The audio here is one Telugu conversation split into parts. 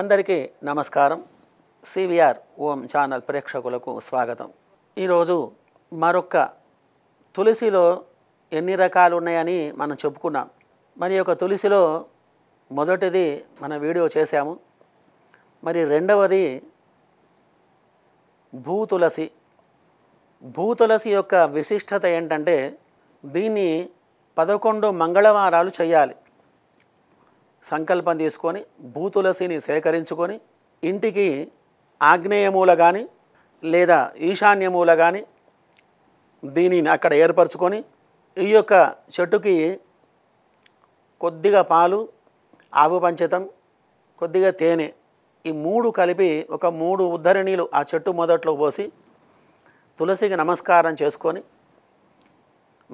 అందరికీ నమస్కారం సివిఆర్ ఓం ఛానల్ ప్రేక్షకులకు స్వాగతం ఈరోజు మరొక తులసిలో ఎన్ని రకాలు ఉన్నాయని మనం చెప్పుకున్నాం మరి యొక్క తులసిలో మొదటిది మన వీడియో చేశాము మరి రెండవది భూతులసి భూతులసి యొక్క విశిష్టత ఏంటంటే దీన్ని పదకొండు మంగళవారాలు చేయాలి సంకల్పం తీసుకొని భూతులసిని సేకరించుకొని ఇంటికి ఆగ్నేయమూల కానీ లేదా ఈశాన్యమూల కానీ దీనిని అక్కడ ఏర్పరచుకొని ఈ యొక్క చెట్టుకి కొద్దిగా పాలు ఆవు పంచతం కొద్దిగా తేనె ఈ మూడు కలిపి ఒక మూడు ఉద్ధరణీలు ఆ చెట్టు మొదట్లో పోసి తులసికి నమస్కారం చేసుకొని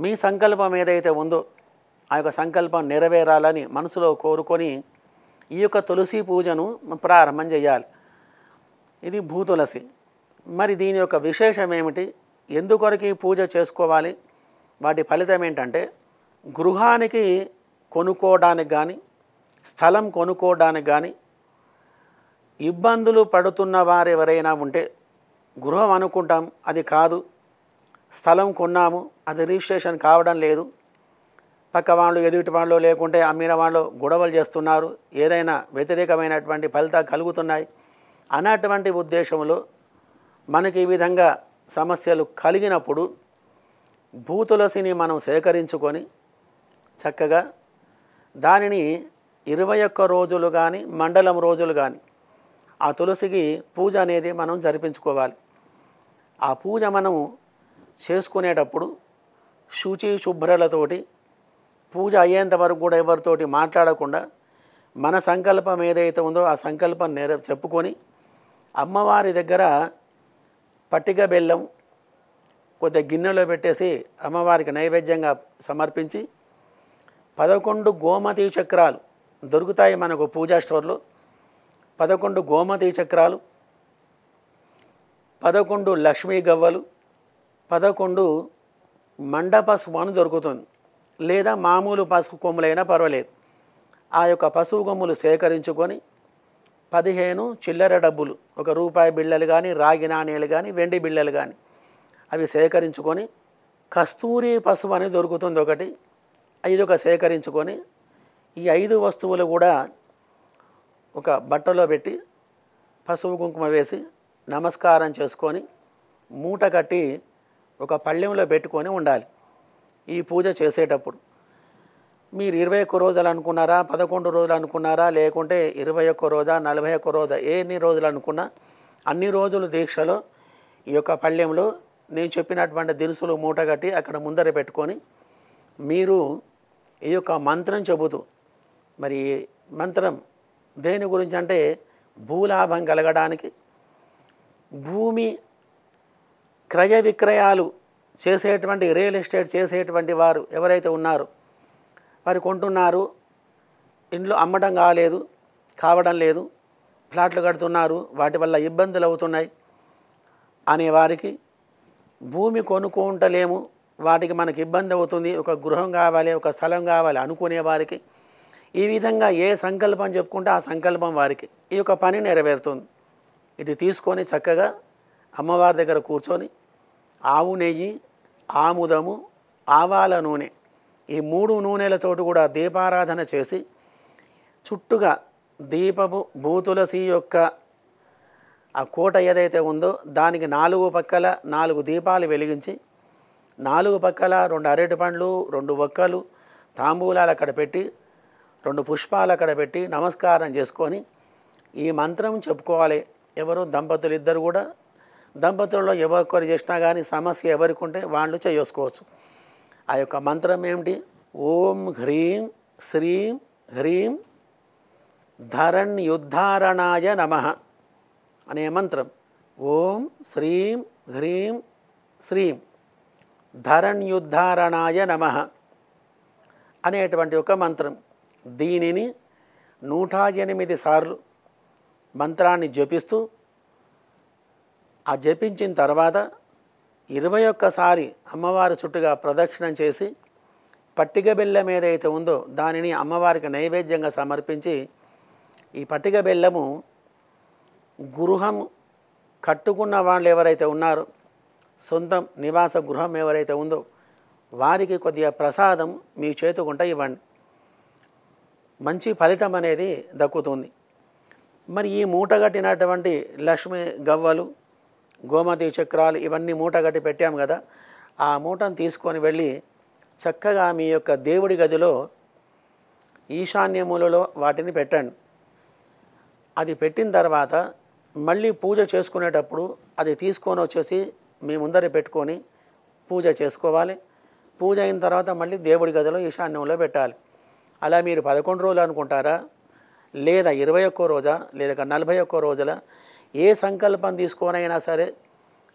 మీ సంకల్పం ఏదైతే ఉందో ఆ యొక్క సంకల్పం నెరవేరాలని మనసులో కోరుకొని ఈ యొక్క తులసి పూజను ప్రారంభం చేయాలి ఇది భూతులసి మరి దీని యొక్క విశేషం ఏమిటి ఎందుకొరకు పూజ చేసుకోవాలి వాటి ఫలితం ఏంటంటే గృహానికి కొనుక్కోవడానికి కానీ స్థలం కొనుక్కోవడానికి కానీ ఇబ్బందులు పడుతున్న వారు ఎవరైనా ఉంటే గృహం అనుకుంటాం అది కాదు స్థలం కొన్నాము అది రిజిస్ట్రేషన్ కావడం లేదు పక్క వాళ్ళు ఎదుటి వాళ్ళు లేకుంటే అమ్మిన వాళ్ళు గొడవలు చేస్తున్నారు ఏదైనా వ్యతిరేకమైనటువంటి ఫలితాలు కలుగుతున్నాయి అన్నటువంటి ఉద్దేశంలో మనకి ఈ విధంగా సమస్యలు కలిగినప్పుడు భూతులసిని మనం సేకరించుకొని చక్కగా దానిని ఇరవై ఒక్క రోజులు కానీ మండలం రోజులు కానీ ఆ తులసికి పూజ అనేది మనం జరిపించుకోవాలి ఆ పూజ మనము చేసుకునేటప్పుడు శుచి శుభ్రలతోటి పూజ అయ్యేంత వరకు కూడా ఎవరితోటి మాట్లాడకుండా మన సంకల్పం ఏదైతే ఉందో ఆ సంకల్పం నేర చెప్పుకొని అమ్మవారి దగ్గర పట్టిక బెల్లం కొద్దిగా గిన్నెలో పెట్టేసి అమ్మవారికి నైవేద్యంగా సమర్పించి పదకొండు గోమతి చక్రాలు దొరుకుతాయి మనకు పూజా స్టోర్లో పదకొండు గోమతి చక్రాలు పదకొండు లక్ష్మీ గవ్వలు పదకొండు మండప స్వాను దొరుకుతుంది లేదా మామూలు పసుపు కొమ్ములైనా పర్వాలేదు ఆ యొక్క పశువు కొమ్ములు సేకరించుకొని పదిహేను చిల్లర డబ్బులు ఒక రూపాయి బిళ్ళలు కానీ రాగి నాణేలు కానీ వెండి బిళ్ళలు కానీ అవి సేకరించుకొని కస్తూరి పసుపు అని దొరుకుతుంది ఒకటి ఐదు ఒక సేకరించుకొని ఈ ఐదు వస్తువులు కూడా ఒక బట్టలో పెట్టి పశువు కుంకుమ వేసి నమస్కారం చేసుకొని మూట కట్టి ఒక పళ్ళెంలో పెట్టుకొని ఉండాలి ఈ పూజ చేసేటప్పుడు మీరు ఇరవై ఒక్క రోజులు అనుకున్నారా పదకొండు రోజులు అనుకున్నారా లేకుంటే ఇరవై ఒక్క రోజా నలభై ఒక్క రోజా ఎన్ని రోజులు అనుకున్నా అన్ని రోజులు దీక్షలో ఈ యొక్క పళ్ళెంలో నేను చెప్పినటువంటి దినుసులు మూటగట్టి అక్కడ ముందర పెట్టుకొని మీరు ఈ యొక్క మంత్రం చెబుతూ మరి మంత్రం దేని గురించి అంటే భూలాభం కలగడానికి భూమి క్రయ విక్రయాలు చేసేటువంటి రియల్ ఎస్టేట్ చేసేటువంటి వారు ఎవరైతే ఉన్నారో వారు కొంటున్నారు ఇండ్లు అమ్మడం కాలేదు కావడం లేదు ఫ్లాట్లు కడుతున్నారు వాటి వల్ల ఇబ్బందులు అవుతున్నాయి అనే వారికి భూమి కొనుక్కుంటలేము వాటికి మనకి ఇబ్బంది అవుతుంది ఒక గృహం కావాలి ఒక స్థలం కావాలి అనుకునే వారికి ఈ విధంగా ఏ సంకల్పం చెప్పుకుంటే ఆ సంకల్పం వారికి ఈ యొక్క పని నెరవేరుతుంది ఇది తీసుకొని చక్కగా అమ్మవారి దగ్గర కూర్చొని ఆవు నెయ్యి ఆముదము ఆవాల నూనె ఈ మూడు నూనెలతోటి కూడా దీపారాధన చేసి చుట్టుగా దీపపు భూతులసి యొక్క ఆ కోట ఏదైతే ఉందో దానికి నాలుగు పక్కల నాలుగు దీపాలు వెలిగించి నాలుగు పక్కల రెండు అరటి పండ్లు రెండు ఒక్కలు తాంబూలాలు అక్కడ పెట్టి రెండు పుష్పాలు అక్కడ పెట్టి నమస్కారం చేసుకొని ఈ మంత్రం చెప్పుకోవాలి ఎవరు దంపతులు ఇద్దరు కూడా దంపతుల్లో ఎవరికొరు చేసినా కానీ సమస్య ఎవరికి ఉంటే వాళ్ళు చేసుకోవచ్చు ఆ యొక్క మంత్రం ఏమిటి ఓం హ్రీం శ్రీం హ్రీం ధరణ్ యుద్ధారణాయ నమ అనే మంత్రం ఓం శ్రీం హ్రీం శ్రీం ధరణ్యుద్ధారణాయ నమ అనేటువంటి ఒక మంత్రం దీనిని నూట ఎనిమిది సార్లు మంత్రాన్ని జపిస్తూ ఆ జపించిన తర్వాత ఇరవై ఒక్కసారి అమ్మవారి చుట్టుగా ప్రదక్షిణం చేసి పట్టిక బెల్లం ఏదైతే ఉందో దానిని అమ్మవారికి నైవేద్యంగా సమర్పించి ఈ పట్టిక బెల్లము గృహం కట్టుకున్న వాళ్ళు ఎవరైతే ఉన్నారో సొంతం నివాస గృహం ఎవరైతే ఉందో వారికి కొద్దిగా ప్రసాదం మీ చేతుకుంటే ఇవ్వండి మంచి ఫలితం అనేది దక్కుతుంది మరి ఈ మూటగట్టినటువంటి లక్ష్మీ గవ్వలు గోమతి చక్రాలు ఇవన్నీ మూట గట్టి పెట్టాము కదా ఆ మూటను తీసుకొని వెళ్ళి చక్కగా మీ యొక్క దేవుడి గదిలో ఈశాన్య మూలలో వాటిని పెట్టండి అది పెట్టిన తర్వాత మళ్ళీ పూజ చేసుకునేటప్పుడు అది తీసుకొని వచ్చేసి మీ ముందర పెట్టుకొని పూజ చేసుకోవాలి పూజ అయిన తర్వాత మళ్ళీ దేవుడి గదిలో ఈశాన్యంలో పెట్టాలి అలా మీరు పదకొండు రోజులు అనుకుంటారా లేదా ఇరవై ఒక్కో రోజా లేదా నలభై ఒక్కో రోజుల ఏ సంకల్పం తీసుకోనైనా సరే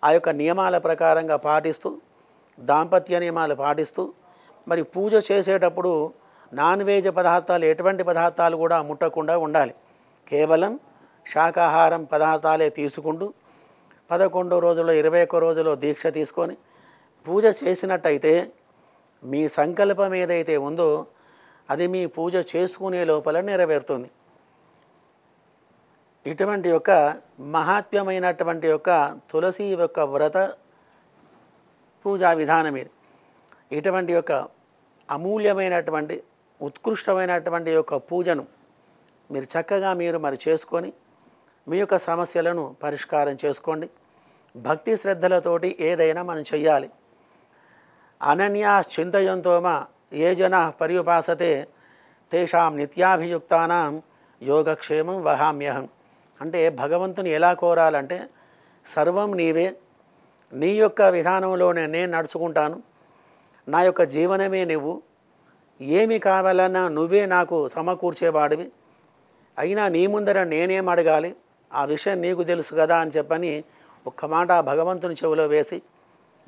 ఆ యొక్క నియమాల ప్రకారంగా పాటిస్తూ దాంపత్య నియమాలు పాటిస్తూ మరి పూజ చేసేటప్పుడు నాన్ వెజ్ పదార్థాలు ఎటువంటి పదార్థాలు కూడా ముట్టకుండా ఉండాలి కేవలం శాకాహారం పదార్థాలే తీసుకుంటూ పదకొండో రోజులో ఇరవై ఒక్క రోజులో దీక్ష తీసుకొని పూజ చేసినట్టయితే మీ సంకల్పం ఏదైతే ఉందో అది మీ పూజ చేసుకునే లోపల నెరవేరుతుంది ఇటువంటి యొక్క మహాత్మ్యమైనటువంటి యొక్క తులసి యొక్క వ్రత పూజా విధానం ఇది ఇటువంటి యొక్క అమూల్యమైనటువంటి ఉత్కృష్టమైనటువంటి యొక్క పూజను మీరు చక్కగా మీరు మరి చేసుకొని మీ యొక్క సమస్యలను పరిష్కారం చేసుకోండి భక్తి శ్రద్ధలతోటి ఏదైనా మనం చెయ్యాలి అనన్య చింతయంతోమ ఏ జన పర్యుపాసతే తేషాం నిత్యాభియుక్తానాం యోగక్షేమం వహామ్యహం అంటే భగవంతుని ఎలా కోరాలంటే సర్వం నీవే నీ యొక్క విధానంలోనే నేను నడుచుకుంటాను నా యొక్క జీవనమే నువ్వు ఏమి కావాలన్నా నువ్వే నాకు సమకూర్చేవాడివి అయినా నీ ముందర నేనేం అడగాలి ఆ విషయం నీకు తెలుసు కదా అని చెప్పని ఒక్క మాట భగవంతుని చెవిలో వేసి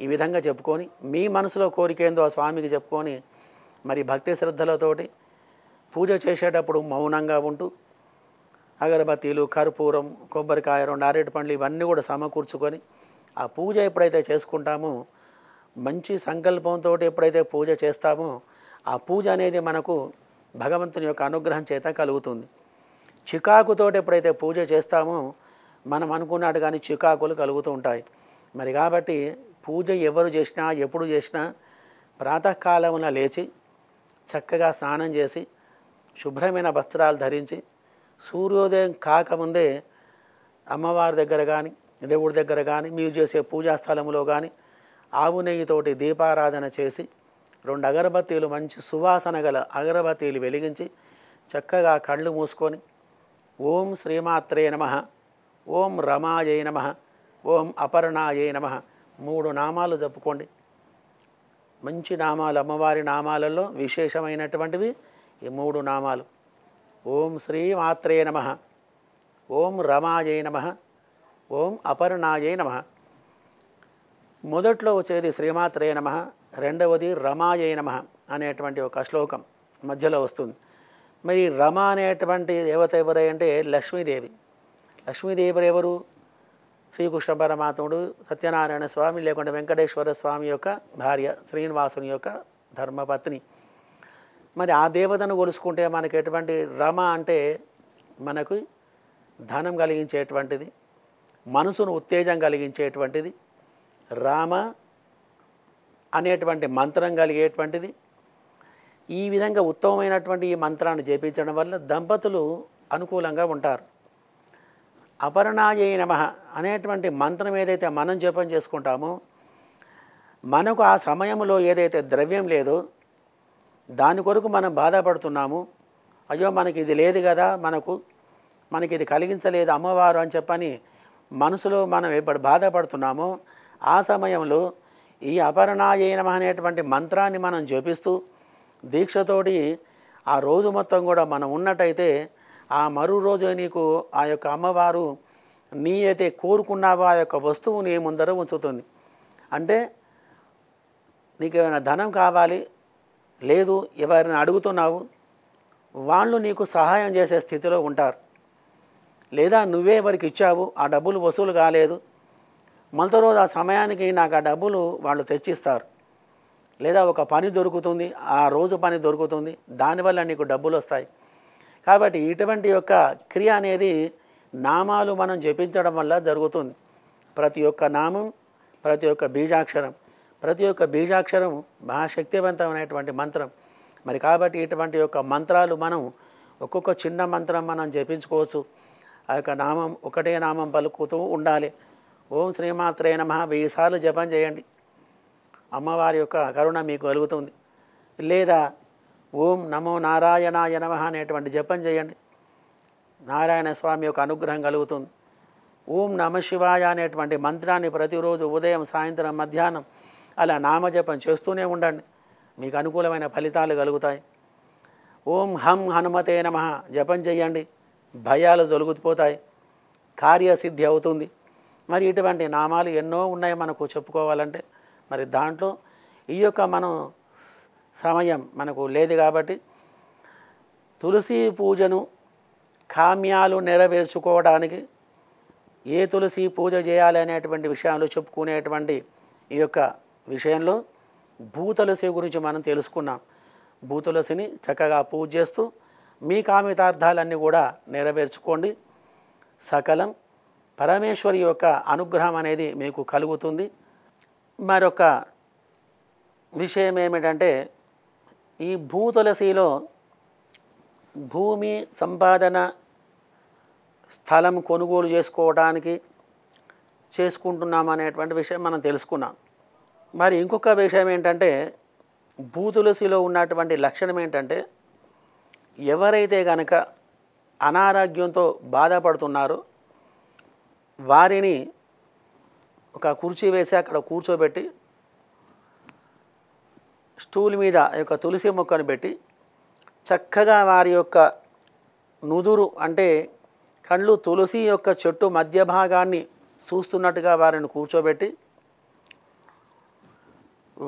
ఈ విధంగా చెప్పుకొని మీ మనసులో కోరికేందో ఆ స్వామికి చెప్పుకొని మరి భక్తి శ్రద్ధలతోటి పూజ చేసేటప్పుడు మౌనంగా ఉంటూ అగరబత్తీలు కర్పూరం రెండు అరటి పండ్లు ఇవన్నీ కూడా సమకూర్చుకొని ఆ పూజ ఎప్పుడైతే చేసుకుంటామో మంచి సంకల్పంతో ఎప్పుడైతే పూజ చేస్తామో ఆ పూజ అనేది మనకు భగవంతుని యొక్క అనుగ్రహం చేత కలుగుతుంది చికాకుతో ఎప్పుడైతే పూజ చేస్తామో మనం అనుకున్నాడు కానీ చికాకులు కలుగుతూ ఉంటాయి మరి కాబట్టి పూజ ఎవరు చేసినా ఎప్పుడు చేసినా ప్రాతకాలంలో లేచి చక్కగా స్నానం చేసి శుభ్రమైన వస్త్రాలు ధరించి సూర్యోదయం కాకముందే అమ్మవారి దగ్గర కానీ దేవుడి దగ్గర కానీ మీరు చేసే పూజా స్థలంలో కానీ ఆవు నెయ్యితోటి దీపారాధన చేసి రెండు అగరబత్తీలు మంచి సువాసన గల అగరబత్తీలు వెలిగించి చక్కగా కళ్ళు మూసుకొని ఓం శ్రీమాత్రే నమ ఓం రమాయే నమ ఓం అపర్ణాయే నమ మూడు నామాలు చెప్పుకోండి మంచి నామాలు అమ్మవారి నామాలలో విశేషమైనటువంటివి ఈ మూడు నామాలు ఓం శ్రీమాత్రే నమ ఓం రమాయే నమ ఓం అపర్ణాయే నమ మొదట్లో వచ్చేది శ్రీమాత్రే నమ రెండవది రమాయే నమ అనేటువంటి ఒక శ్లోకం మధ్యలో వస్తుంది మరి రమ అనేటువంటి దేవత ఎవరై అంటే లక్ష్మీదేవి లక్ష్మీదేవి ఎవరు శ్రీకృష్ణ పరమాత్ముడు సత్యనారాయణ స్వామి లేకుంటే వెంకటేశ్వర స్వామి యొక్క భార్య శ్రీనివాసుని యొక్క ధర్మపత్ని మరి ఆ దేవతను కొలుసుకుంటే మనకి ఎటువంటి రమ అంటే మనకు ధనం కలిగించేటువంటిది మనసును ఉత్తేజం కలిగించేటువంటిది రామ అనేటువంటి మంత్రం కలిగేటువంటిది ఈ విధంగా ఉత్తమమైనటువంటి ఈ మంత్రాన్ని చేపించడం వల్ల దంపతులు అనుకూలంగా ఉంటారు అపర్ణాయ నమ అనేటువంటి మంత్రం ఏదైతే మనం జపం చేసుకుంటామో మనకు ఆ సమయంలో ఏదైతే ద్రవ్యం లేదో దాని కొరకు మనం బాధపడుతున్నాము అయ్యో మనకి ఇది లేదు కదా మనకు మనకి ఇది కలిగించలేదు అమ్మవారు అని చెప్పని మనసులో మనం ఎప్పుడు బాధపడుతున్నామో ఆ సమయంలో ఈ అపర్ణాయనమ అనేటువంటి మంత్రాన్ని మనం జపిస్తూ దీక్షతోటి ఆ రోజు మొత్తం కూడా మనం ఉన్నట్టయితే ఆ మరో రోజు నీకు ఆ యొక్క అమ్మవారు నీ అయితే కోరుకున్నావో ఆ యొక్క వస్తువు నీ ముందర ఉంచుతుంది అంటే నీకు ఏమైనా ధనం కావాలి లేదు ఎవరిని అడుగుతున్నావు వాళ్ళు నీకు సహాయం చేసే స్థితిలో ఉంటారు లేదా నువ్వే వారికి ఇచ్చావు ఆ డబ్బులు వసూలు కాలేదు మొదటి రోజు ఆ సమయానికి నాకు ఆ డబ్బులు వాళ్ళు తెచ్చిస్తారు లేదా ఒక పని దొరుకుతుంది ఆ రోజు పని దొరుకుతుంది దానివల్ల నీకు డబ్బులు వస్తాయి కాబట్టి ఇటువంటి యొక్క క్రియ అనేది నామాలు మనం జపించడం వల్ల జరుగుతుంది ప్రతి ఒక్క నామం ప్రతి ఒక్క బీజాక్షరం ప్రతి ఒక్క బీజాక్షరం మహాశక్తివంతమైనటువంటి మంత్రం మరి కాబట్టి ఇటువంటి యొక్క మంత్రాలు మనం ఒక్కొక్క చిన్న మంత్రం మనం జపించుకోవచ్చు ఆ యొక్క నామం ఒకటే నామం పలుకుతూ ఉండాలి ఓం శ్రీమాత్రే నమ వెయ్యిసార్లు జపం చేయండి అమ్మవారి యొక్క కరుణ మీకు కలుగుతుంది లేదా ఓం నమో నారాయణాయ నమ అనేటువంటి జపం చేయండి నారాయణ స్వామి యొక్క అనుగ్రహం కలుగుతుంది ఓం నమ శివాయ అనేటువంటి మంత్రాన్ని ప్రతిరోజు ఉదయం సాయంత్రం మధ్యాహ్నం అలా నామజపం చేస్తూనే ఉండండి మీకు అనుకూలమైన ఫలితాలు కలుగుతాయి ఓం హం హనుమతే నమ జపం చేయండి భయాలు తొలగిపోతాయి కార్యసిద్ధి అవుతుంది మరి ఇటువంటి నామాలు ఎన్నో ఉన్నాయి మనకు చెప్పుకోవాలంటే మరి దాంట్లో ఈ యొక్క మనం సమయం మనకు లేదు కాబట్టి తులసి పూజను కామ్యాలు నెరవేర్చుకోవడానికి ఏ తులసి పూజ చేయాలి అనేటువంటి విషయాలు చెప్పుకునేటువంటి ఈ యొక్క విషయంలో భూతులసి గురించి మనం తెలుసుకున్నాం భూతులసిని చక్కగా పూజ చేస్తూ మీ కామితార్థాలన్నీ కూడా నెరవేర్చుకోండి సకలం పరమేశ్వరి యొక్క అనుగ్రహం అనేది మీకు కలుగుతుంది మరొక విషయం ఏమిటంటే ఈ భూతులసిలో భూమి సంపాదన స్థలం కొనుగోలు చేసుకోవడానికి చేసుకుంటున్నాం అనేటువంటి విషయం మనం తెలుసుకున్నాం మరి ఇంకొక విషయం ఏంటంటే భూతులసిలో ఉన్నటువంటి లక్షణం ఏంటంటే ఎవరైతే కనుక అనారోగ్యంతో బాధపడుతున్నారో వారిని ఒక కుర్చీ వేసి అక్కడ కూర్చోబెట్టి స్టూల్ మీద యొక్క తులసి మొక్కను పెట్టి చక్కగా వారి యొక్క నుదురు అంటే కళ్ళు తులసి యొక్క చెట్టు మధ్య భాగాన్ని చూస్తున్నట్టుగా వారిని కూర్చోబెట్టి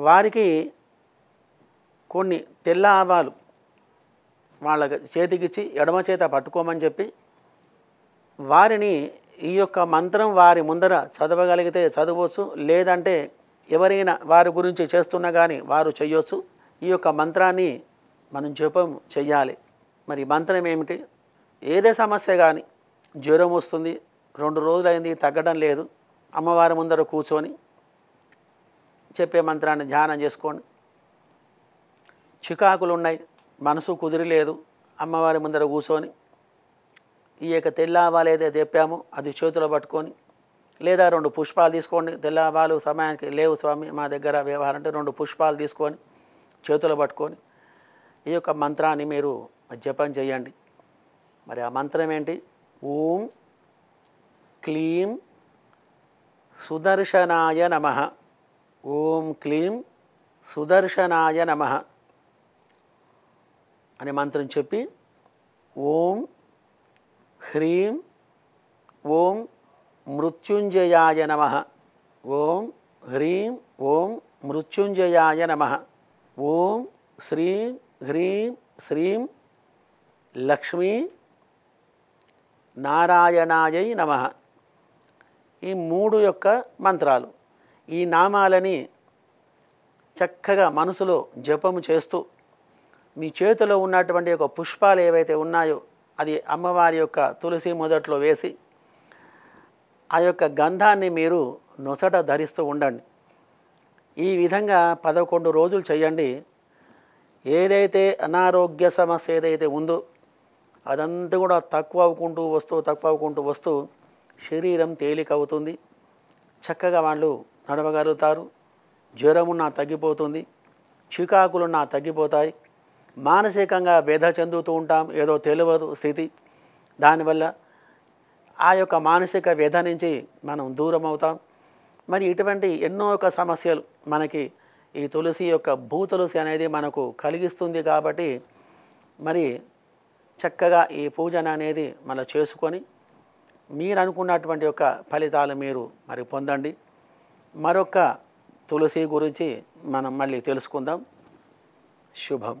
వారికి కొన్ని తెల్ల ఆవాలు వాళ్ళ చేతికిచ్చి ఎడమ చేత పట్టుకోమని చెప్పి వారిని ఈ యొక్క మంత్రం వారి ముందర చదవగలిగితే చదవచ్చు లేదంటే ఎవరైనా వారి గురించి చేస్తున్నా కానీ వారు చేయొచ్చు ఈ యొక్క మంత్రాన్ని మనం జపం చేయాలి మరి మంత్రం ఏమిటి ఏదే సమస్య కానీ జ్వరం వస్తుంది రెండు రోజులైంది తగ్గడం లేదు అమ్మవారి ముందర కూర్చొని చెప్పే మంత్రాన్ని ధ్యానం చేసుకోండి చికాకులు ఉన్నాయి మనసు కుదిరిలేదు అమ్మవారి ముందర కూర్చొని ఈ యొక్క తెల్లావాలు ఏదైతే తెప్పామో అది చేతిలో పట్టుకొని లేదా రెండు పుష్పాలు తీసుకోండి తెల్లావాలు సమయానికి లేవు స్వామి మా దగ్గర వ్యవహారం అంటే రెండు పుష్పాలు తీసుకొని చేతులు పట్టుకొని ఈ యొక్క మంత్రాన్ని మీరు జపం చేయండి మరి ఆ మంత్రం ఏంటి ఓం క్లీం సుదర్శనాయ నమ ఓం క్లీం సుదర్శనాయ నమ అనే మంత్రం చెప్పి ఓం హ్రీం ఓం మృత్యుంజయాయ నమ ఓం హ్రీం ఓం మృత్యుంజయాయ నమ ఓం శ్రీం హ్రీం శ్రీం లక్ష్మీ నారాయణాయై నమ ఈ మూడు యొక్క మంత్రాలు ఈ నామాలని చక్కగా మనసులో జపము చేస్తూ మీ చేతిలో ఉన్నటువంటి యొక్క పుష్పాలు ఏవైతే ఉన్నాయో అది అమ్మవారి యొక్క తులసి మొదట్లో వేసి ఆ యొక్క గంధాన్ని మీరు నొసట ధరిస్తూ ఉండండి ఈ విధంగా పదకొండు రోజులు చేయండి ఏదైతే అనారోగ్య సమస్య ఏదైతే ఉందో అదంతా కూడా తక్కువ అవ్వుకుంటూ వస్తూ తక్కువ అవ్వుకుంటూ వస్తూ శరీరం తేలిక అవుతుంది చక్కగా వాళ్ళు నడవగలుగుతారు జ్వరమున్నా తగ్గిపోతుంది చికాకులున్నా తగ్గిపోతాయి మానసికంగా భేద చెందుతూ ఉంటాం ఏదో తెలియదు స్థితి దానివల్ల ఆ యొక్క మానసిక వ్యధ నుంచి మనం దూరం అవుతాం మరి ఇటువంటి ఎన్నో ఒక సమస్యలు మనకి ఈ తులసి యొక్క భూ తులసి అనేది మనకు కలిగిస్తుంది కాబట్టి మరి చక్కగా ఈ పూజన అనేది మళ్ళీ చేసుకొని మీరు అనుకున్నటువంటి యొక్క ఫలితాలు మీరు మరి పొందండి మరొక తులసి గురించి మనం మళ్ళీ తెలుసుకుందాం శుభం